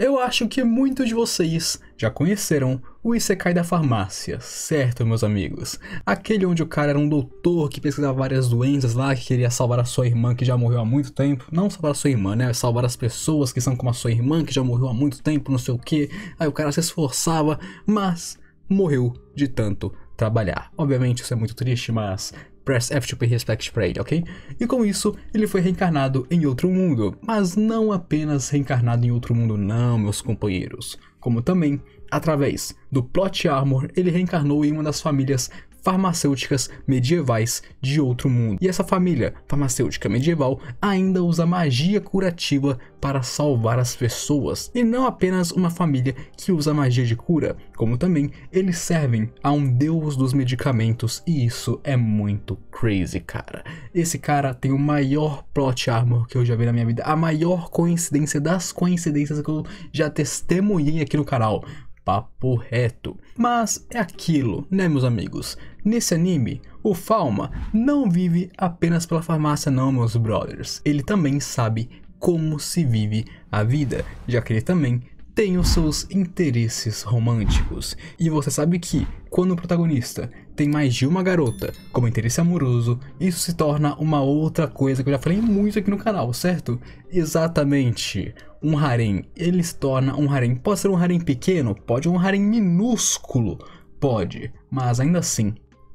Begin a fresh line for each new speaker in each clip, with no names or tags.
Eu acho que muitos de vocês já conheceram o Isekai da farmácia, certo, meus amigos? Aquele onde o cara era um doutor que pesquisava várias doenças lá, que queria salvar a sua irmã que já morreu há muito tempo. Não salvar a sua irmã, né? Salvar as pessoas que são como a sua irmã que já morreu há muito tempo, não sei o que. Aí o cara se esforçava, mas morreu de tanto trabalhar. Obviamente isso é muito triste, mas press F to tipo, pay respect ele, ok? E com isso, ele foi reencarnado em outro mundo, mas não apenas reencarnado em outro mundo não, meus companheiros, como também, através do plot armor, ele reencarnou em uma das famílias farmacêuticas medievais de outro mundo. E essa família farmacêutica medieval ainda usa magia curativa para salvar as pessoas. E não apenas uma família que usa magia de cura, como também eles servem a um deus dos medicamentos e isso é muito crazy, cara. Esse cara tem o maior plot armor que eu já vi na minha vida, a maior coincidência das coincidências que eu já testemunhei aqui no canal papo reto. Mas é aquilo, né, meus amigos? Nesse anime, o Falma não vive apenas pela farmácia, não, meus brothers. Ele também sabe como se vive a vida, já que ele também tem os seus interesses românticos. E você sabe que, quando o protagonista tem mais de uma garota como interesse amoroso, isso se torna uma outra coisa que eu já falei muito aqui no canal, certo? Exatamente um harem, ele se torna um harem. Pode ser um harem pequeno, pode um harem minúsculo, pode, mas ainda assim,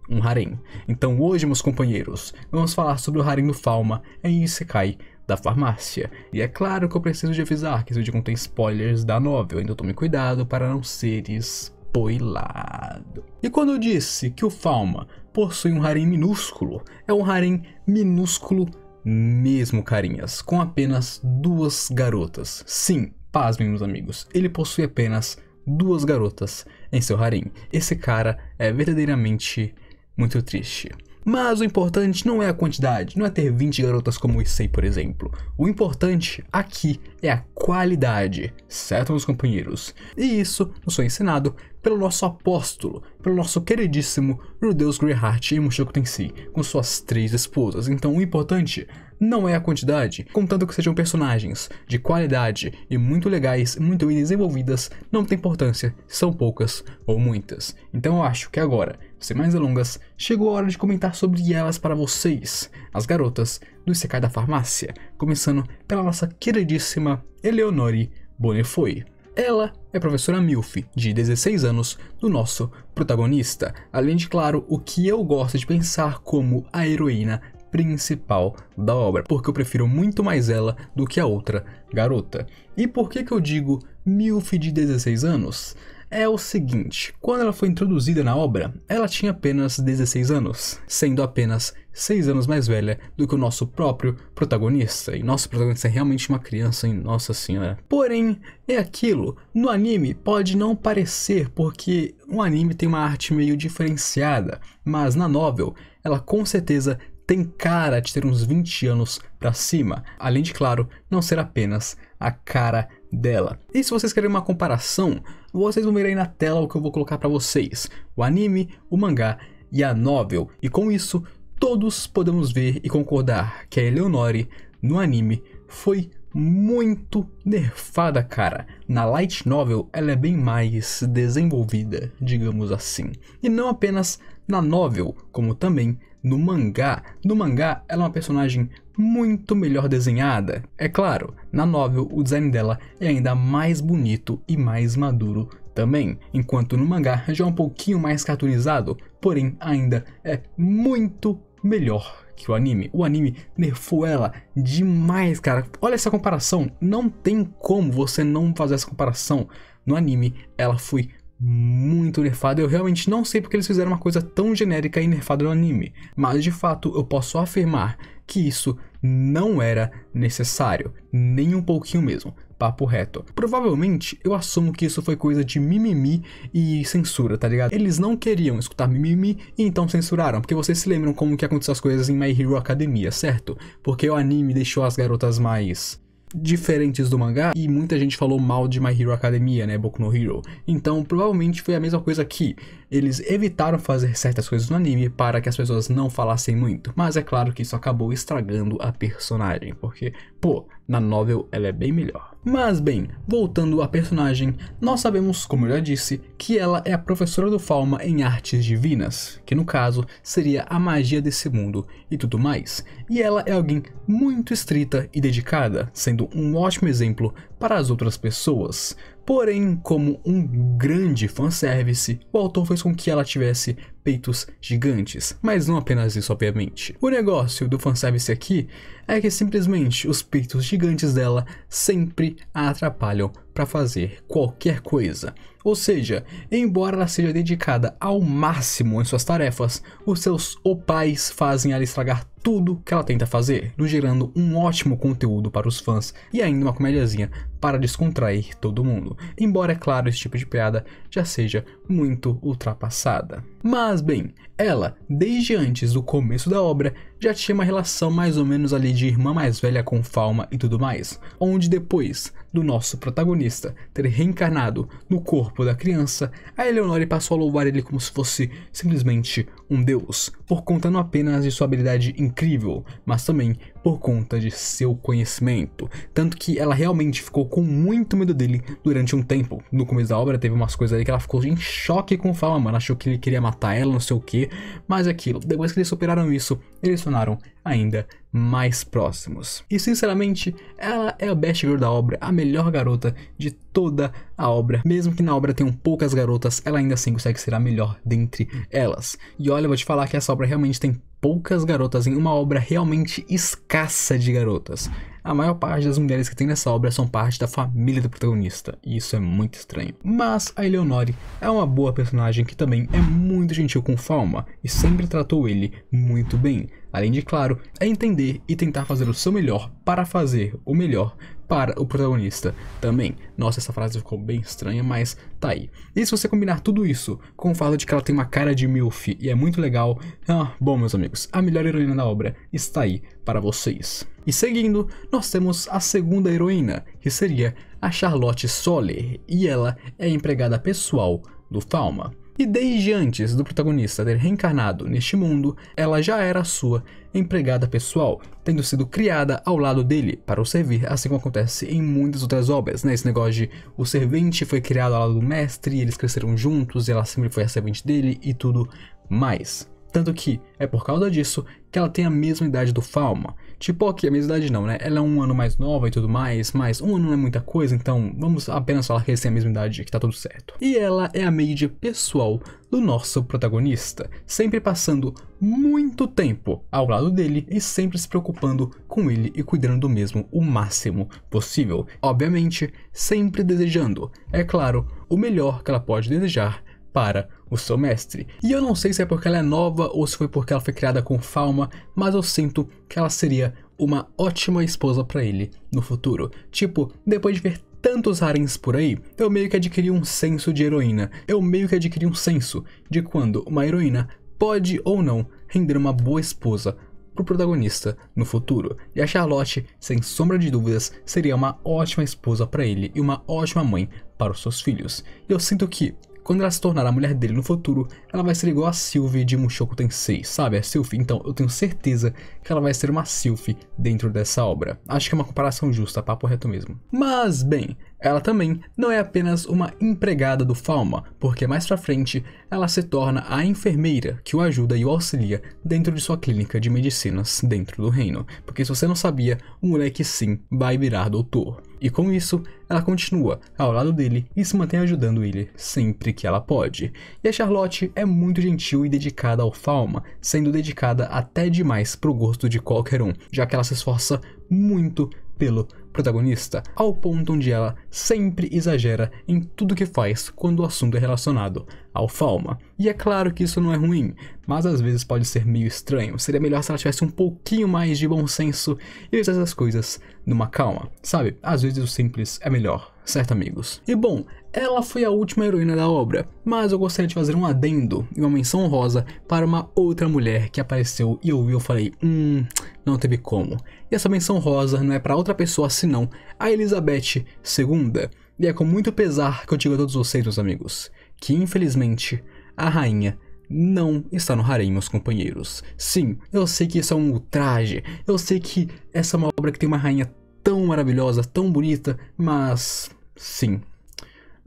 um harem. Então hoje, meus companheiros, vamos falar sobre o harem do Falma em Isekai da farmácia. E é claro que eu preciso de avisar que esse vídeo contém spoilers da novel, então tome cuidado para não ser spoilado. E quando eu disse que o Falma possui um harem minúsculo, é um harem minúsculo mesmo, carinhas, com apenas duas garotas. Sim, pasmem, meus amigos, ele possui apenas duas garotas em seu harém. Esse cara é verdadeiramente muito triste. Mas o importante não é a quantidade, não é ter 20 garotas como o Issei, por exemplo. O importante aqui é a qualidade, certo, meus companheiros? E isso nos foi ensinado pelo nosso apóstolo, pelo nosso queridíssimo Rudeus Greyheart e Mushoku Tensei, com suas três esposas. Então o importante não é a quantidade, contanto que sejam personagens de qualidade e muito legais, muito bem desenvolvidas, não tem importância se são poucas ou muitas. Então eu acho que agora sem mais delongas, chegou a hora de comentar sobre elas para vocês, as garotas do Isekai da Farmácia, começando pela nossa queridíssima Eleonore Bonifoy. Ela é professora Milf, de 16 anos, do nosso protagonista, além de, claro, o que eu gosto de pensar como a heroína principal da obra, porque eu prefiro muito mais ela do que a outra garota. E por que que eu digo Milf de 16 anos? é o seguinte: quando ela foi introduzida na obra, ela tinha apenas 16 anos, sendo apenas 6 anos mais velha do que o nosso próprio protagonista. E nosso protagonista é realmente uma criança, hein? Nossa Senhora. Porém, é aquilo. No anime pode não parecer, porque o anime tem uma arte meio diferenciada, mas na novel ela com certeza tem cara de ter uns 20 anos para cima, além de claro, não ser apenas a cara dela. E se vocês querem uma comparação, vocês vão ver aí na tela o que eu vou colocar para vocês: o anime, o mangá e a novel. E com isso, todos podemos ver e concordar que a Eleonore no anime foi muito nerfada, cara. Na light novel, ela é bem mais desenvolvida, digamos assim. E não apenas na novel, como também no mangá. No mangá, ela é uma personagem muito melhor desenhada. É claro, na novel o design dela é ainda mais bonito e mais maduro também, enquanto no mangá já é um pouquinho mais cartoonizado, porém ainda é muito melhor que o anime. O anime nerfou ela demais, cara. Olha essa comparação, não tem como você não fazer essa comparação. No anime, ela foi muito nerfada. Eu realmente não sei porque eles fizeram uma coisa tão genérica e nerfada no anime, mas de fato eu posso afirmar que isso não era necessário, nem um pouquinho mesmo. Papo reto. Provavelmente eu assumo que isso foi coisa de mimimi e censura, tá ligado? Eles não queriam escutar mimimi e então censuraram, porque vocês se lembram como que aconteceu as coisas em My Hero Academia, certo? Porque o anime deixou as garotas mais diferentes do mangá e muita gente falou mal de My Hero Academia, né, Boku no Hero. Então, provavelmente foi a mesma coisa aqui. Eles evitaram fazer certas coisas no anime para que as pessoas não falassem muito, mas é claro que isso acabou estragando a personagem, porque, pô, na novel ela é bem melhor. Mas bem, voltando à personagem, nós sabemos, como eu já disse, que ela é a professora do Falma em artes divinas, que no caso seria a magia desse mundo e tudo mais. E ela é alguém muito estrita e dedicada, sendo um ótimo exemplo para as outras pessoas. Porém, como um grande fanservice, o autor fez com que ela tivesse peitos gigantes. Mas não apenas isso, obviamente. O negócio do fanservice aqui é que simplesmente os peitos gigantes dela sempre a atrapalham para fazer qualquer coisa. Ou seja, embora ela seja dedicada ao máximo em suas tarefas, os seus opais fazem ela estragar tudo que ela tenta fazer, nos gerando um ótimo conteúdo para os fãs e ainda uma comédiazinha para descontrair todo mundo. Embora, é claro, esse tipo de piada já seja muito ultrapassada. Mas bem, ela, desde antes do começo da obra, já tinha uma relação mais ou menos ali de irmã mais velha com Falma e tudo mais, onde depois do nosso protagonista ter reencarnado no corpo da criança, a Eleonore passou a louvar ele como se fosse simplesmente um deus, por conta não apenas de sua habilidade incrível, mas também por conta de seu conhecimento. Tanto que ela realmente ficou com muito medo dele durante um tempo. No começo da obra teve umas coisas ali que ela ficou em choque com o Fala, mano. Achou que ele queria matar ela, não sei o que. Mas aquilo, depois que eles superaram isso, eles tornaram ainda mais próximos. E sinceramente, ela é a best girl da obra, a melhor garota de toda a obra. Mesmo que na obra tenham poucas garotas, ela ainda assim consegue ser a melhor dentre elas. E olha Olha, eu vou te falar que essa obra realmente tem poucas garotas, em uma obra realmente escassa de garotas. A maior parte das mulheres que tem nessa obra são parte da família do protagonista, e isso é muito estranho. Mas a Eleonore é uma boa personagem que também é muito gentil com Falma, e sempre tratou ele muito bem, Além de, claro, é entender e tentar fazer o seu melhor para fazer o melhor para o protagonista também. Nossa, essa frase ficou bem estranha, mas tá aí. E se você combinar tudo isso com o fato de que ela tem uma cara de MILF e é muito legal, ah, bom, meus amigos, a melhor heroína da obra está aí para vocês. E seguindo, nós temos a segunda heroína, que seria a Charlotte Soller, e ela é empregada pessoal do Thalma. E desde antes do protagonista ter reencarnado neste mundo, ela já era sua empregada pessoal, tendo sido criada ao lado dele para o servir, assim como acontece em muitas outras obras, né? Esse negócio de o servente foi criado ao lado do mestre, eles cresceram juntos, ela sempre foi a servente dele e tudo mais. Tanto que é por causa disso que ela tem a mesma idade do Falma. Tipo, ok, a mesma idade não, né? Ela é um ano mais nova e tudo mais, mas um ano não é muita coisa, então vamos apenas falar que eles têm a mesma idade, que tá tudo certo. E ela é a maid pessoal do nosso protagonista, sempre passando muito tempo ao lado dele e sempre se preocupando com ele e cuidando do mesmo o máximo possível. Obviamente, sempre desejando, é claro, o melhor que ela pode desejar para o seu mestre. E eu não sei se é porque ela é nova ou se foi porque ela foi criada com Falma, mas eu sinto que ela seria uma ótima esposa para ele no futuro. Tipo, depois de ver tantos harens por aí, eu meio que adquiri um senso de heroína. Eu meio que adquiri um senso de quando uma heroína pode ou não render uma boa esposa pro protagonista no futuro. E a Charlotte, sem sombra de dúvidas, seria uma ótima esposa para ele e uma ótima mãe para os seus filhos. E eu sinto que quando ela se tornar a mulher dele no futuro, ela vai ser igual a Sylvie de Mushoku Tensei, sabe? A é Sylvie. Então, eu tenho certeza que ela vai ser uma Sylvie dentro dessa obra. Acho que é uma comparação justa, papo reto mesmo. Mas, bem, ela também não é apenas uma empregada do Falma, porque mais pra frente ela se torna a enfermeira que o ajuda e o auxilia dentro de sua clínica de medicinas dentro do reino. Porque se você não sabia, o moleque sim vai virar doutor. E com isso, ela continua ao lado dele e se mantém ajudando ele sempre que ela pode. E a Charlotte é muito gentil e dedicada ao Falma, sendo dedicada até demais pro gosto de qualquer um, já que ela se esforça muito pelo protagonista ao ponto onde ela sempre exagera em tudo que faz quando o assunto é relacionado ao fauna. E é claro que isso não é ruim, mas às vezes pode ser meio estranho. Seria melhor se ela tivesse um pouquinho mais de bom senso e fizesse as coisas numa calma, sabe? Às vezes o simples é melhor, certo, amigos? E bom, ela foi a última heroína da obra, mas eu gostaria de fazer um adendo e uma menção honrosa para uma outra mulher que apareceu e eu vi eu falei, hum, não teve como e essa menção rosa não é para outra pessoa senão a Elizabeth II. E é com muito pesar que eu digo a todos vocês, meus amigos, que infelizmente a rainha não está no harém, meus companheiros. Sim, eu sei que isso é um ultraje, eu sei que essa é uma obra que tem uma rainha tão maravilhosa, tão bonita, mas sim,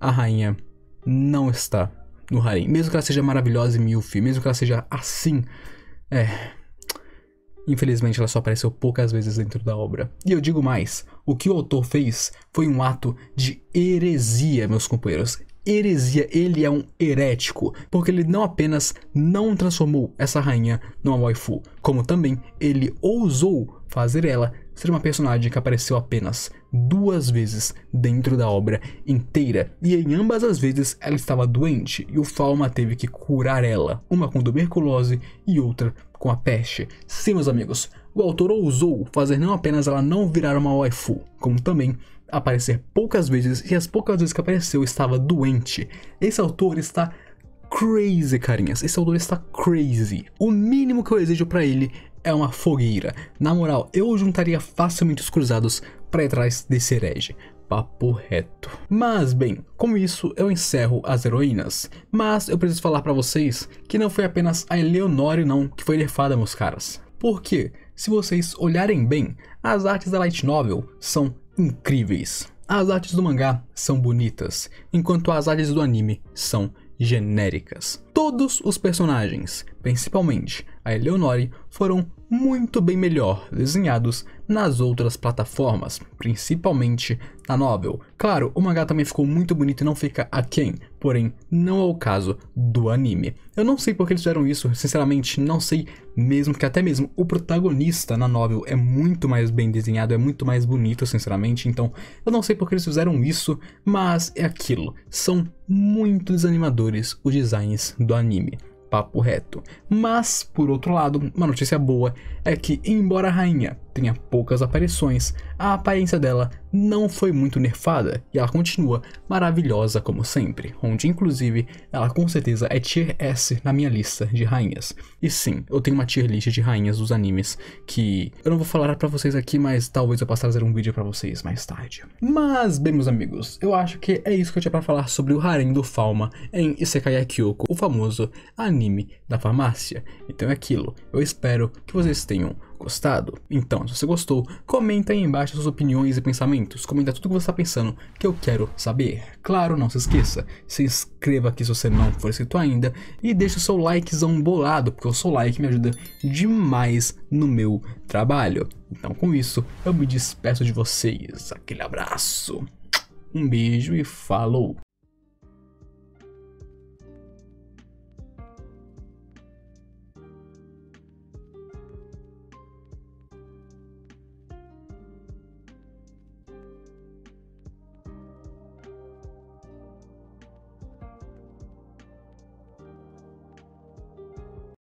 a rainha não está no harém. Mesmo que ela seja maravilhosa e milf, mesmo que ela seja assim, é, Infelizmente, ela só apareceu poucas vezes dentro da obra. E eu digo mais: o que o autor fez foi um ato de heresia, meus companheiros heresia, ele é um herético, porque ele não apenas não transformou essa rainha numa waifu, como também ele ousou fazer ela ser uma personagem que apareceu apenas duas vezes dentro da obra inteira, e em ambas as vezes ela estava doente e o Falma teve que curar ela, uma com tuberculose e outra com a peste. Sim, meus amigos, o autor ousou fazer não apenas ela não virar uma waifu, como também aparecer poucas vezes e as poucas vezes que apareceu estava doente. Esse autor está crazy, carinhas. Esse autor está crazy. O mínimo que eu exijo para ele é uma fogueira. Na moral, eu juntaria facilmente os cruzados para ir atrás desse herege papo reto. Mas bem, com isso eu encerro as heroínas, mas eu preciso falar para vocês que não foi apenas a Eleonore não que foi nerfada, meus caras. Porque, se vocês olharem bem, as artes da Light Novel são incríveis. As artes do mangá são bonitas, enquanto as artes do anime são genéricas. Todos os personagens, principalmente a Eleonore, foram muito bem melhor desenhados nas outras plataformas, principalmente na Novel. Claro, o mangá também ficou muito bonito e não fica aquém, porém não é o caso do anime. Eu não sei porque eles fizeram isso, sinceramente não sei mesmo, que até mesmo o protagonista na novel é muito mais bem desenhado, é muito mais bonito, sinceramente, então eu não sei porque eles fizeram isso, mas é aquilo, são muito desanimadores os designs псевдонимы. papo reto. Mas, por outro lado, uma notícia boa é que, embora a rainha tenha poucas aparições, a aparência dela não foi muito nerfada e ela continua maravilhosa como sempre, onde inclusive ela com certeza é tier S na minha lista de rainhas. E sim, eu tenho uma tier list de rainhas dos animes que eu não vou falar para vocês aqui, mas talvez eu possa trazer um vídeo para vocês mais tarde. Mas, bem meus amigos, eu acho que é isso que eu tinha para falar sobre o harem do Falma em Isekai Kyoko, o famoso anime anime da farmácia. Então é aquilo. Eu espero que vocês tenham gostado. Então, se você gostou, comenta aí embaixo suas opiniões e pensamentos. Comenta tudo que você está pensando, que eu quero saber. Claro, não se esqueça, se inscreva aqui se você não for inscrito ainda e deixe o seu likezão bolado, porque o seu like me ajuda demais no meu trabalho. Então, com isso, eu me despeço de vocês. Aquele abraço. Um beijo e falou!